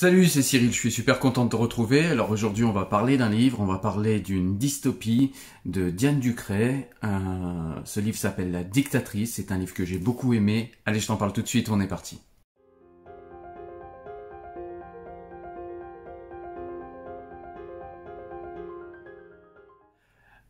Salut, c'est Cyril, je suis super content de te retrouver. Alors aujourd'hui, on va parler d'un livre, on va parler d'une dystopie de Diane Ducret. Euh, ce livre s'appelle La dictatrice, c'est un livre que j'ai beaucoup aimé. Allez, je t'en parle tout de suite, on est parti.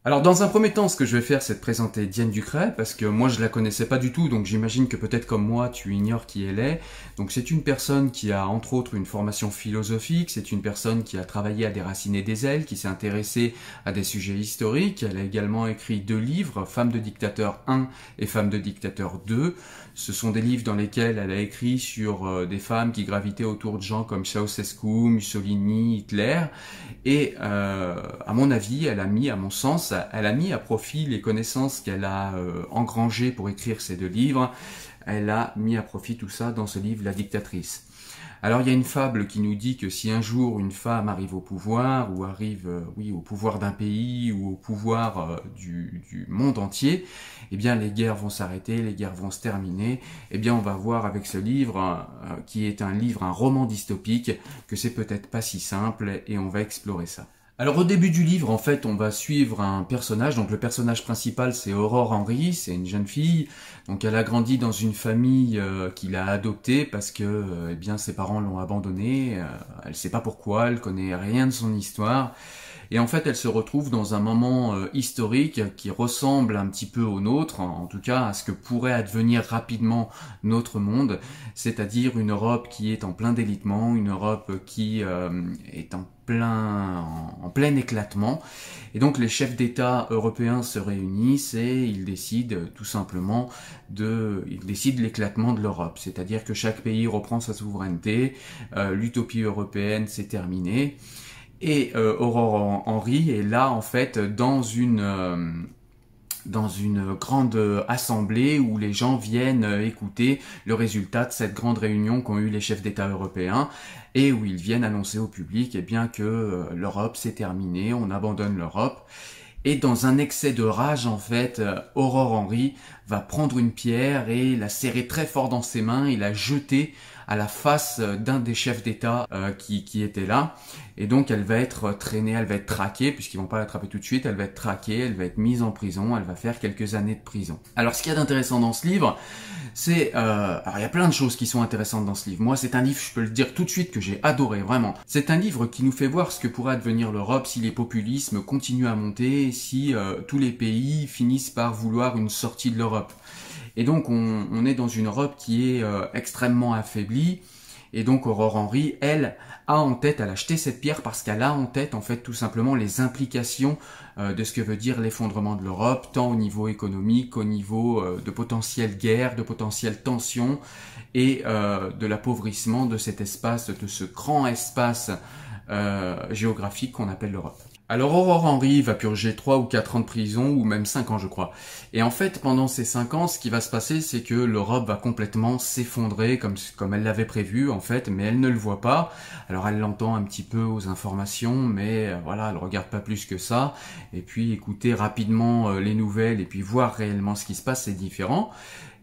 Alors dans un premier temps, ce que je vais faire, c'est de présenter Diane Ducret, parce que moi je la connaissais pas du tout, donc j'imagine que peut-être comme moi, tu ignores qui elle est. Donc c'est une personne qui a entre autres une formation philosophique, c'est une personne qui a travaillé à déraciner des ailes, qui s'est intéressée à des sujets historiques. Elle a également écrit deux livres, Femme de dictateur 1 et Femme de dictateur 2. Ce sont des livres dans lesquels elle a écrit sur euh, des femmes qui gravitaient autour de gens comme Ceausescu, Mussolini, Hitler. Et euh, à mon avis, elle a mis, à mon sens, elle a mis à profit les connaissances qu'elle a euh, engrangées pour écrire ces deux livres. Elle a mis à profit tout ça dans ce livre La dictatrice. Alors il y a une fable qui nous dit que si un jour une femme arrive au pouvoir, ou arrive euh, oui, au pouvoir d'un pays, ou au pouvoir euh, du, du, monde entier, eh bien les guerres vont s'arrêter, les guerres vont se terminer. Eh bien on va voir avec ce livre, qui est un livre, un roman dystopique, que c'est peut-être pas si simple, et on va explorer ça. Alors au début du livre, en fait, on va suivre un personnage. Donc le personnage principal, c'est Aurore Henry, c'est une jeune fille. Donc elle a grandi dans une famille qui euh, qu'il a adoptée parce que euh, eh bien ses parents l'ont abandonnée. Euh, elle ne sait pas pourquoi, elle connaît rien de son histoire. Et en fait, elle se retrouve dans un moment euh, historique qui ressemble un petit peu au nôtre, en tout cas à ce que pourrait advenir rapidement notre monde, c'est-à-dire une Europe qui est en plein délitement, une Europe qui euh, est en plein, en, plein éclatement. Et donc les chefs d'État européens se réunissent et ils décident tout simplement de, ils décident l'éclatement de l'Europe. C'est-à-dire que chaque pays reprend sa souveraineté, euh, l'utopie européenne s'est terminée. Et euh, Aurore Henry est là en fait dans une euh, dans une grande assemblée où les gens viennent euh, écouter le résultat de cette grande réunion qu'ont eu les chefs d'État européens et où ils viennent annoncer au public eh bien que l'Europe s'est terminée, on abandonne l'Europe. Et dans un excès de rage, en fait, Aurore Henry va prendre une pierre et la serrer très fort dans ses mains et la jeter à la face euh, d'un des chefs d'État euh, qui, qui était là. Et donc elle va être euh, traînée, elle va être traquée, puisqu'ils vont pas l'attraper tout de suite, elle va être traquée, elle va être mise en prison, elle va faire quelques années de prison. Alors ce qu'il y a d'intéressant dans ce livre, c'est... Euh, alors il y a plein de choses qui sont intéressantes dans ce livre. Moi c'est un livre, je peux le dire tout de suite, que j'ai adoré, vraiment. C'est un livre qui nous fait voir ce que pourra devenir l'Europe si les populismes continuent à monter, si tous les pays finissent par vouloir une sortie de l'Europe. Et donc on, est dans une Europe qui est euh, extrêmement affaiblie. Et donc Aurore Henry, elle, a en tête, à l'acheter cette pierre parce qu'elle a en tête en fait tout simplement les implications euh, de ce que veut dire l'effondrement de l'Europe, tant au niveau économique qu'au niveau euh, de potentielles guerres, de potentielles tensions et de l'appauvrissement de cet espace, de ce grand espace géographique qu'on appelle l'Europe. Alors Aurore Henry va purger 3 ou 4 ans de prison, ou même 5 ans je crois. Et en fait, pendant ces 5 ans, ce qui va se passer, c'est que l'Europe va complètement s'effondrer comme, comme elle l'avait prévu en fait, mais elle ne le voit pas. Alors elle l'entend un petit peu aux informations, mais euh, voilà, elle regarde pas plus que ça. Et puis écouter rapidement euh, les nouvelles et puis voir réellement ce qui se passe, c'est différent.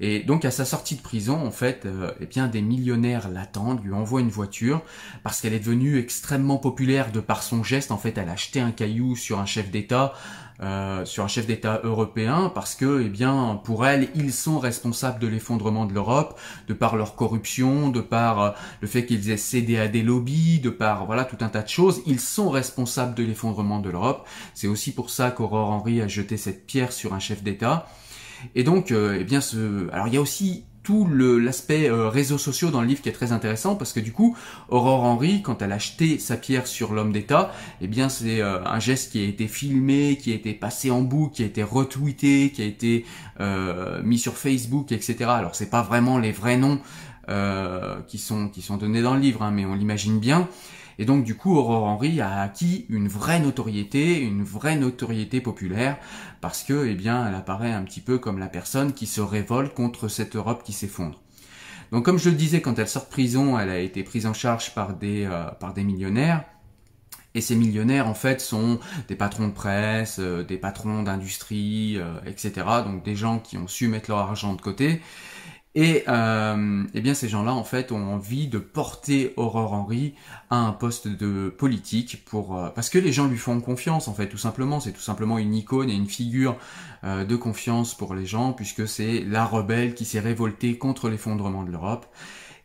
Et donc à sa sortie de prison, en fait, euh, eh bien des millionnaires l'attendent, lui envoient une voiture parce qu'elle est devenue extrêmement populaire de par son geste. En fait, elle a acheté un caillou sur un chef d'État, euh, sur un chef d'État européen, parce que, eh bien, pour elle, ils sont responsables de l'effondrement de l'Europe, de par leur corruption, de par euh, le fait qu'ils aient cédé à des lobbies, de par voilà tout un tas de choses. Ils sont responsables de l'effondrement de l'Europe. C'est aussi pour ça qu'Aurore Henry a jeté cette pierre sur un chef d'État. Et donc, euh, eh bien, ce... alors il y a aussi tout l'aspect euh, réseaux sociaux dans le livre qui est très intéressant parce que du coup, Aurore Henry, quand elle a acheté sa pierre sur l'homme d'État, eh bien c'est euh, un geste qui a été filmé, qui a été passé en boucle, qui a été retweeté, qui a été euh, mis sur Facebook, etc. Alors c'est pas vraiment les vrais noms qui sont qui sont donnés dans le livre, hein, mais on l'imagine bien. Et donc du coup, Aurore Henry a acquis une vraie notoriété, une vraie notoriété populaire, parce que, eh bien, elle apparaît un petit peu comme la personne qui se révolte contre cette Europe qui s'effondre. Donc comme je le disais, quand elle sort de prison, elle a été prise en charge par des, euh, par des millionnaires. Et ces millionnaires, en fait, sont des patrons de presse, euh, des patrons d'industrie, euh, etc. Donc des gens qui ont su mettre leur argent de côté et, euh, eh bien ces gens-là, en fait, ont envie de porter Aurore Henry à un poste de politique pour euh, parce que les gens lui font confiance, en fait, tout simplement. C'est tout simplement une icône et une figure euh, de confiance pour les gens, puisque c'est la rebelle qui s'est révoltée contre l'effondrement de l'Europe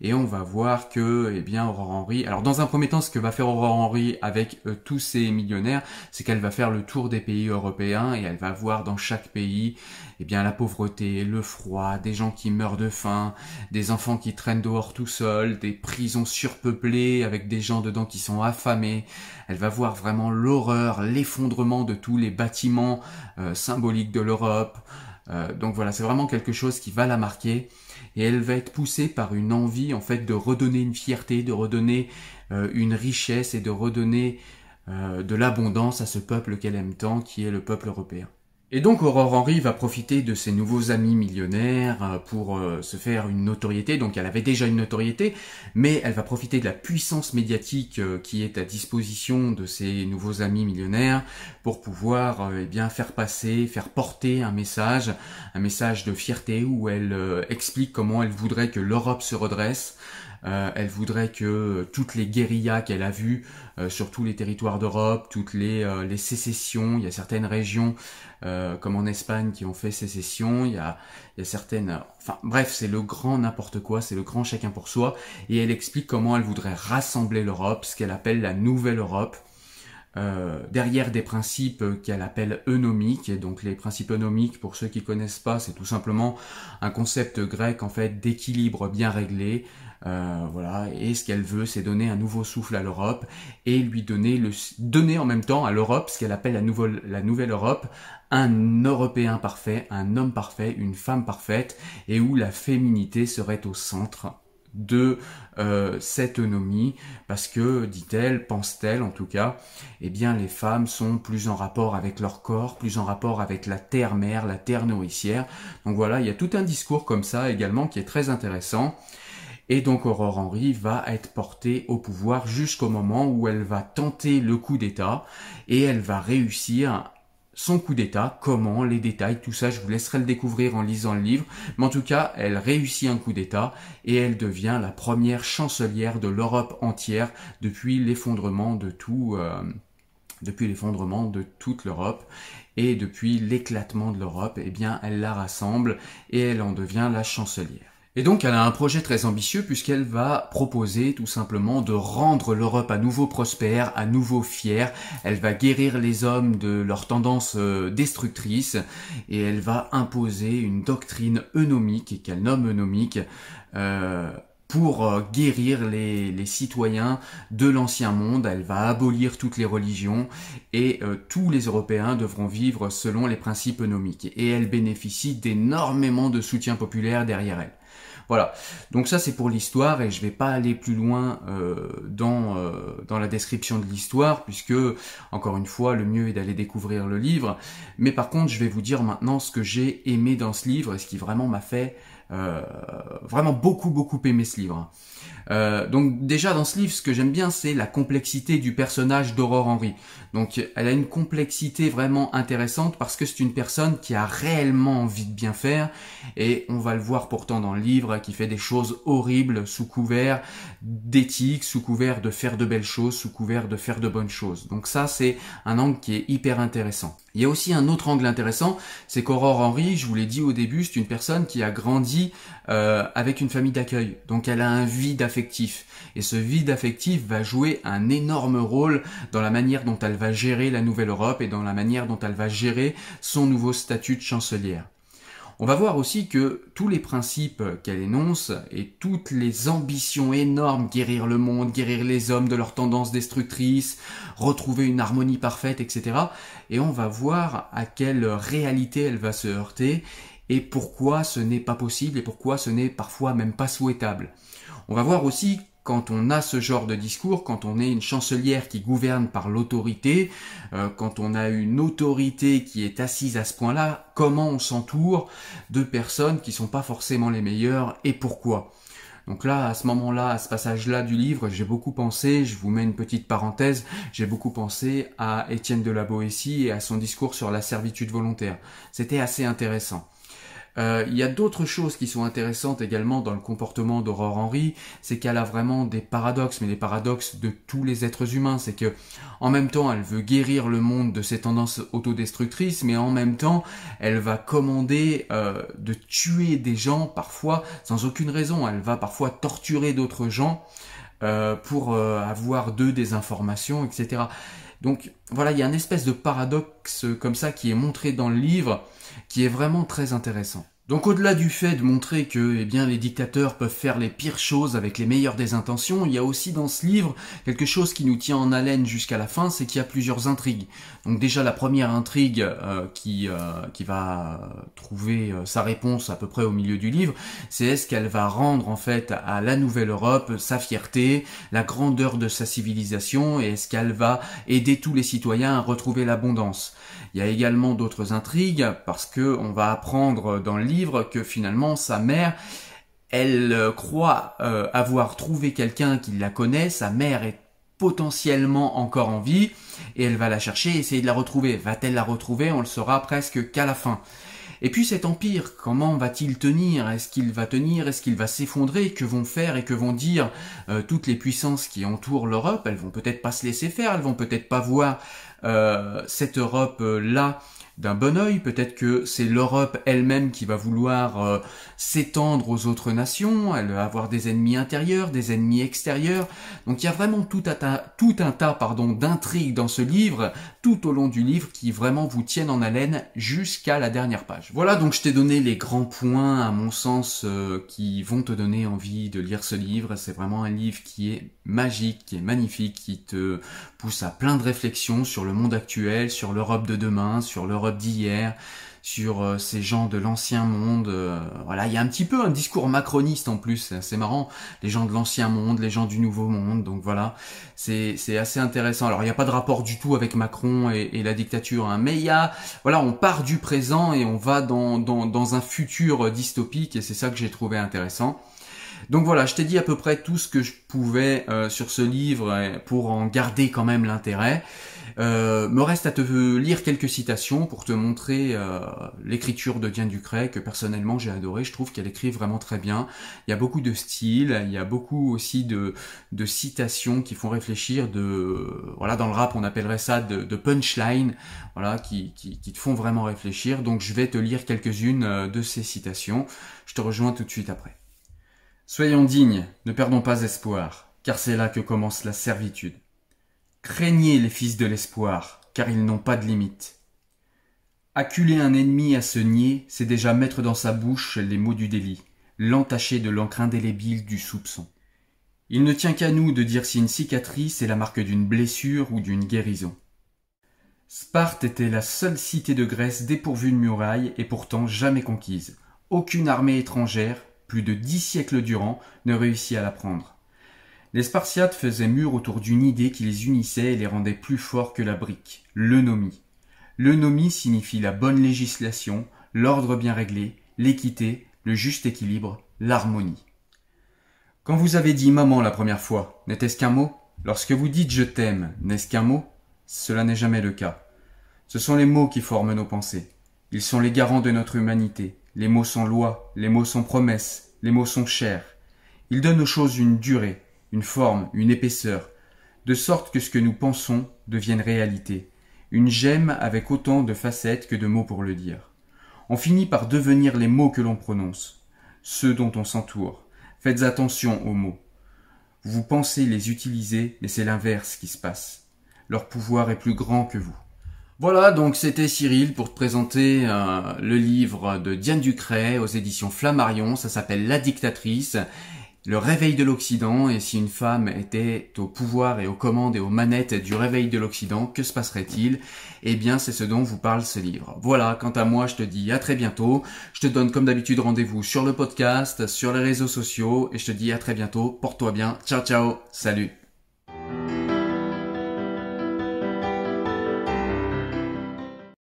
et on va voir que, eh bien, Aurore Henry. Alors, dans un premier temps, ce que va faire Aurore Henry avec euh, tous ces millionnaires, c'est qu'elle va faire le tour des pays européens et elle va voir dans chaque pays, eh bien, la pauvreté, le froid, des gens qui meurent de faim, des enfants qui traînent dehors tout seuls, des prisons surpeuplées avec des gens dedans qui sont affamés. Elle va voir vraiment l'horreur, l'effondrement de tous les bâtiments euh, symboliques de l'Europe. Euh, donc voilà, c'est vraiment quelque chose qui va la marquer et elle va être poussée par une envie en fait de redonner une fierté, de redonner euh, une richesse et de redonner euh, de l'abondance à ce peuple qu'elle aime tant, qui est le peuple européen. Et donc Aurore Henry va profiter de ses nouveaux amis millionnaires euh, pour euh, se faire une notoriété. Donc elle avait déjà une notoriété, mais elle va profiter de la puissance médiatique euh, qui est à disposition de ses nouveaux amis millionnaires pour pouvoir eh bien faire passer, faire porter un message, un message de fierté où elle explique comment elle voudrait que l'Europe se redresse, euh, elle voudrait que euh, toutes les guérillas qu'elle a vues euh, sur tous les territoires d'Europe, toutes les, sécessions, il y a certaines régions comme en Espagne qui ont fait sécession, il y a, certaines... Enfin bref, c'est le grand n'importe quoi, c'est le grand chacun pour soi. Et elle explique comment elle voudrait rassembler l'Europe, ce qu'elle appelle la nouvelle Europe. derrière des principes qu'elle appelle eunomiques. Et donc les principes eunomiques, pour ceux qui connaissent pas, c'est tout simplement un concept grec en fait d'équilibre bien réglé, euh, voilà. Et ce qu'elle veut, c'est donner un nouveau souffle à l'Europe et lui donner, le, donner en même temps à l'Europe ce qu'elle appelle la nouvelle, la nouvelle Europe, un Européen parfait, un homme parfait, une femme parfaite, et où la féminité serait au centre de euh, cette nomie parce que, dit-elle, pense-t-elle en tout cas, eh bien les femmes sont plus en rapport avec leur corps, plus en rapport avec la terre-mère, la terre nourricière. Donc voilà, il y a tout un discours comme ça également qui est très intéressant. Et donc Aurore Henry va être portée au pouvoir jusqu'au moment où elle va tenter le coup d'État et elle va réussir son coup d'État, comment, les détails, tout ça, je vous laisserai le découvrir en lisant le livre. Mais en tout cas, elle réussit un coup d'État et elle devient la première chancelière de l'Europe entière depuis l'effondrement de tout. Euh, depuis l'effondrement de toute l'Europe et depuis l'éclatement de l'Europe, eh bien, elle la rassemble et elle en devient la chancelière. Et donc elle a un projet très ambitieux puisqu'elle va proposer tout simplement de rendre l'Europe à nouveau prospère, à nouveau fière. Elle va guérir les hommes de leurs tendances euh, destructrices et elle va imposer une doctrine eunomique qu'elle nomme eunomique. Euh, pour euh, guérir les, citoyens de l'ancien monde, elle va abolir toutes les religions et tous les Européens devront vivre selon les principes eunomiques. Et elle bénéficie d'énormément de soutien populaire derrière elle. Voilà. Donc ça c'est pour l'histoire et je vais pas aller plus loin euh, dans, euh, dans la description de l'histoire puisque encore une fois le mieux est d'aller découvrir le livre. Mais par contre je vais vous dire maintenant ce que j'ai aimé dans ce livre et ce qui vraiment m'a fait euh, vraiment beaucoup beaucoup aimé ce livre. Euh, donc déjà dans ce livre, ce que j'aime bien, c'est la complexité du personnage d'Aurore Henry. Donc elle a une complexité vraiment intéressante parce que c'est une personne qui a réellement envie de bien faire et on va le voir pourtant dans le livre qui fait des choses horribles sous couvert d'éthique, sous couvert de faire de belles choses, sous couvert de faire de bonnes choses. Donc ça c'est un angle qui est hyper intéressant. Il y a aussi un autre angle intéressant, c'est qu'Aurore Henry, je vous l'ai dit au début, c'est une personne qui a grandi euh, avec une famille d'accueil. Donc elle a un vide affectif. Et ce vide affectif va jouer un énorme rôle dans la manière dont elle va gérer la Nouvelle Europe et dans la manière dont elle va gérer son nouveau statut de chancelière. On va voir aussi que tous les principes qu'elle énonce et toutes les ambitions énormes, guérir le monde, guérir les hommes de leurs tendances destructrices, retrouver une harmonie parfaite, etc. Et on va voir à quelle réalité elle va se heurter et pourquoi ce n'est pas possible et pourquoi ce n'est parfois même pas souhaitable. On va voir aussi quand on a ce genre de discours, quand on est une chancelière qui gouverne par l'autorité, euh, quand on a une autorité qui est assise à ce point-là, comment on s'entoure de personnes qui sont pas forcément les meilleures et pourquoi. Donc là, à ce moment-là, à ce passage-là du livre, j'ai beaucoup pensé, je vous mets une petite parenthèse, j'ai beaucoup pensé à Étienne de la Boétie et à son discours sur la servitude volontaire. C'était assez intéressant. Euh, il y a d'autres choses qui sont intéressantes également dans le comportement d'Aurore Henry, c'est qu'elle a vraiment des paradoxes, mais des paradoxes de tous les êtres humains. C'est que, en même temps, elle veut guérir le monde de ses tendances autodestructrices, mais en même temps, elle va commander euh, de tuer des gens parfois sans aucune raison. Elle va parfois torturer d'autres gens euh, pour avoir d'eux des informations, etc. Donc voilà, il y a une espèce de paradoxe comme ça qui est montré dans le livre qui est vraiment très intéressant. Donc au-delà du fait de montrer que eh bien, les dictateurs peuvent faire les pires choses avec les meilleures des intentions, il y a aussi dans ce livre quelque chose qui nous tient en haleine jusqu'à la fin, c'est qu'il y a plusieurs intrigues. Donc déjà la première intrigue euh, qui, euh, qui va trouver euh, sa réponse à peu près au milieu du livre, c'est est-ce qu'elle va rendre en fait à la nouvelle Europe sa fierté, la grandeur de sa civilisation, et est-ce qu'elle va aider tous les citoyens à retrouver l'abondance. Il y a également d'autres intrigues parce que on va apprendre dans le livre que finalement sa mère elle euh, croit euh, avoir trouvé quelqu'un qui la connaît, sa mère est potentiellement encore en vie et elle va la chercher, essayer de la retrouver. Va-t-elle la retrouver On le saura presque qu'à la fin. Et puis cet empire, comment va-t-il tenir Est-ce qu'il va tenir Est-ce qu'il va s'effondrer Que vont faire et que vont dire euh, toutes les puissances qui entourent l'Europe Elles vont peut-être pas se laisser faire, elles vont peut-être pas voir euh, cette Europe-là euh, d'un bon oeil, peut-être que c'est l'Europe elle-même qui va vouloir euh, s'étendre aux autres nations, elle va avoir des ennemis intérieurs, des ennemis extérieurs. Donc il y a vraiment tout, un tas, tout un tas pardon, d'intrigues dans ce livre, tout au long du livre, qui vraiment vous tiennent en haleine jusqu'à la dernière page. Voilà, donc je t'ai donné les grands points, à mon sens, euh, qui vont te donner envie de lire ce livre. C'est vraiment un livre qui est magique, qui est magnifique, qui te pousse à plein de réflexions sur le monde actuel, sur l'Europe de demain, sur l'Europe d'hier, sur euh, ces gens de l'ancien monde. Euh, voilà, il y a un petit peu un discours macroniste en plus, c'est marrant. Les gens de l'ancien monde, les gens du nouveau monde, donc voilà, c'est assez intéressant. Alors il n'y a pas de rapport du tout avec Macron et, la dictature, hein, mais il y a, voilà, on part du présent et on va dans, dans un futur euh, dystopique et c'est ça que j'ai trouvé intéressant. Donc voilà, je t'ai dit à peu près tout ce que je pouvais euh, sur ce livre euh, pour en garder quand même l'intérêt. Euh, me reste à te lire quelques citations pour te montrer euh, l'écriture de Diane Ducret que personnellement j'ai adoré. Je trouve qu'elle écrit vraiment très bien. Il y a beaucoup de styles, il y a beaucoup aussi de, citations qui font réfléchir. De voilà, dans le rap on appellerait ça de, de punchline, voilà, qui, qui, te font vraiment réfléchir. Donc je vais te lire quelques-unes de ces citations. Je te rejoins tout de suite après. Soyons dignes, ne perdons pas espoir, car c'est là que commence la servitude. Craignez les fils de l'espoir, car ils n'ont pas de limite. Acculer un ennemi à se nier, c'est déjà mettre dans sa bouche les mots du délit, l'entacher de l'encre indélébile du soupçon. Il ne tient qu'à nous de dire si une cicatrice est la marque d'une blessure ou d'une guérison. Sparte était la seule cité de Grèce dépourvue de murailles et pourtant jamais conquise. Aucune armée étrangère, plus de dix siècles durant, ne réussit à l'apprendre. Les Spartiates faisaient mur autour d'une idée qui les unissait et les rendait plus forts que la brique, l'eunomie. L'eunomie signifie la bonne législation, l'ordre bien réglé, l'équité, le juste équilibre, l'harmonie. Quand vous avez dit maman la première fois, n'était-ce qu'un mot Lorsque vous dites je t'aime, n'est-ce qu'un mot Cela n'est jamais le cas. Ce sont les mots qui forment nos pensées. Ils sont les garants de notre humanité. Les mots sont loi, les mots sont promesse, les mots sont chers. Ils donnent aux choses une durée, une forme, une épaisseur, de sorte que ce que nous pensons devienne réalité, une gemme avec autant de facettes que de mots pour le dire. On finit par devenir les mots que l'on prononce, ceux dont on s'entoure. Faites attention aux mots. Vous pensez les utiliser, mais c'est l'inverse qui se passe. Leur pouvoir est plus grand que vous. Voilà, donc c'était Cyril pour te présenter euh, le livre de Diane Ducret aux éditions Flammarion. Ça s'appelle La dictatrice. Le réveil de l'Occident, et si une femme était au pouvoir et aux commandes et aux manettes du réveil de l'Occident, que se passerait-il Eh bien, c'est ce dont vous parle ce livre. Voilà, quant à moi, je te dis à très bientôt. Je te donne comme d'habitude rendez-vous sur le podcast, sur les réseaux sociaux, et je te dis à très bientôt. Porte-toi bien. Ciao, ciao. Salut.